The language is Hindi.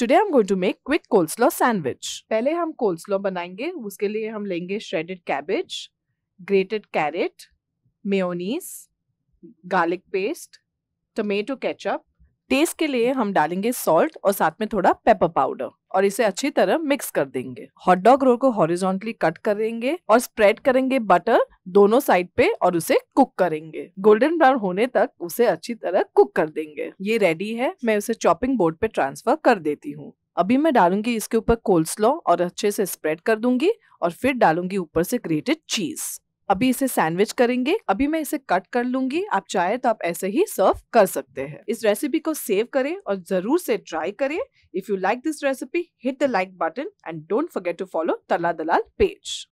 today I am going to make quick coleslaw sandwich पहले हम कोल्सलो बनाएंगे उसके लिए हम लेंगे shredded cabbage grated carrot mayonnaise garlic paste tomato ketchup taste के लिए हम डालेंगे सॉल्ट और साथ में थोड़ा पेपर पाउडर और इसे अच्छी तरह मिक्स कर देंगे हॉट डॉग रोल को हॉरिजॉन्टली कट करेंगे और स्प्रेड करेंगे बटर दोनों साइड पे और उसे कुक करेंगे गोल्डन ब्राउन होने तक उसे अच्छी तरह कुक कर देंगे ये रेडी है मैं उसे चॉपिंग बोर्ड पे ट्रांसफर कर देती हूँ अभी मैं डालूंगी इसके ऊपर कोल्सलो और अच्छे से स्प्रेड कर दूंगी और फिर डालूंगी ऊपर से ग्रेटेड चीज़ अभी इसे सैंडविच करेंगे अभी मैं इसे कट कर लूंगी आप चाहे तो आप ऐसे ही सर्व कर सकते हैं इस रेसिपी को सेव करें और जरूर से ट्राई करें if you like this recipe hit the like button and don't forget to follow Tarla Dalal page